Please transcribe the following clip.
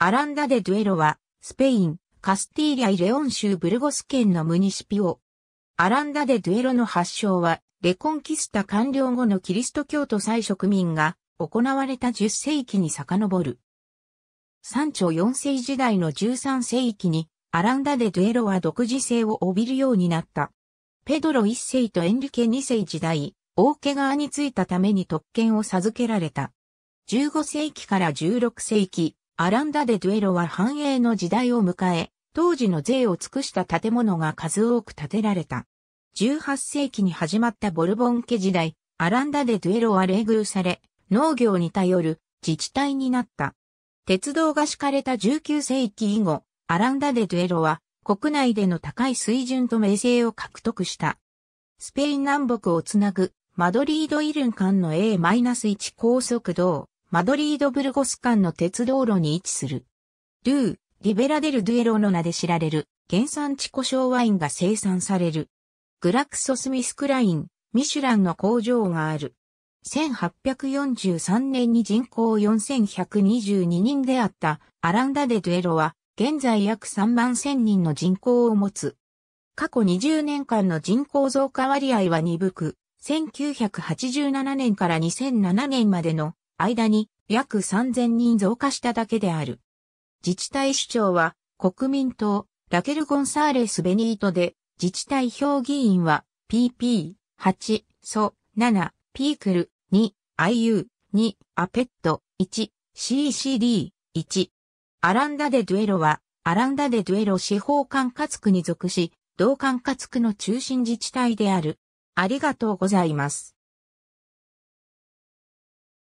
アランダデ・ドゥエロは、スペイン、カスティーリア・イ・レオン州ブルゴス県のムニシピオ。アランダデ・ドゥエロの発祥は、レコンキスタ完了後のキリスト教徒再植民が行われた10世紀に遡る。山頂4世時代の13世紀に、アランダデ・ドゥエロは独自性を帯びるようになった。ペドロ1世とエンリケ2世時代、大家側についたために特権を授けられた。15世紀から16世紀、アランダ・デ・デュエロは繁栄の時代を迎え、当時の税を尽くした建物が数多く建てられた。18世紀に始まったボルボン家時代、アランダ・デ・デュエロは冷遇され、農業に頼る自治体になった。鉄道が敷かれた19世紀以後、アランダ・デ・デュエロは国内での高い水準と名声を獲得した。スペイン南北をつなぐマドリード・イルン間の A-1 高速道マドリード・ブルゴス間の鉄道路に位置する。ルー、リベラデル・ドゥエロの名で知られる原産地故障ワインが生産される。グラクソスミスクライン、ミシュランの工場がある。1843年に人口4122人であったアランダデ・ドゥエロは現在約3万1000人の人口を持つ。過去20年間の人口増加割合は鈍く、1987年から2007年までの間に約3000人増加しただけである。自治体首長は国民党ラケル・ゴンサーレス・ベニートで自治体評議員は PP、8、ソ、7、ピークル、2、IU、2、アペット、1、CCD、1。アランダデ・デュエロはアランダデ・デュエロ司法管轄区に属し、同管轄区の中心自治体である。ありがとうございます。